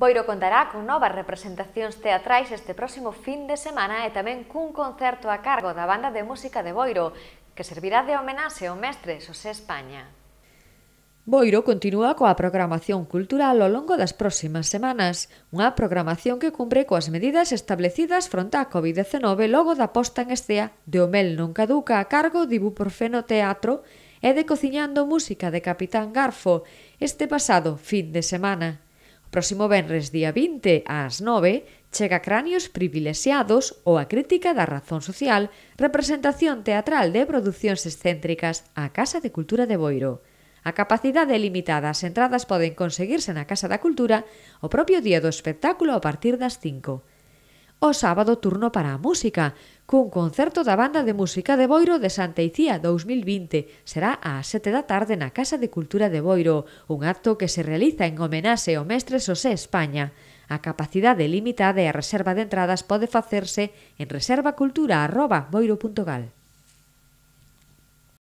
Boiro contará con novas representacións teatrais este próximo fin de semana e tamén cun concerto a cargo da Banda de Música de Boiro, que servirá de homenaxe ao mestre Xosé España. Boiro continúa coa programación cultural ao longo das próximas semanas, unha programación que cumpre coas medidas establecidas fronte á COVID-19 logo da posta en estea de Omel non caduca a cargo de Ibuprofeno Teatro e de Cociñando Música de Capitán Garfo este pasado fin de semana. Próximo venres día 20 ás 9 chega Cranios Privilexiados ou a crítica da razón social, representación teatral de producións excéntricas á Casa de Cultura de Boiro. A capacidade é limitada, as entradas poden conseguirse na Casa da Cultura o propio día do espectáculo a partir das 5 o sábado turno para a música, cun concerto da Banda de Música de Boiro de Santa Icía 2020. Será ás sete da tarde na Casa de Cultura de Boiro, un acto que se realiza en homenaxe ao mestre Xosé España. A capacidade limitada e a reserva de entradas pode facerse en reservacultura.boiro.gal.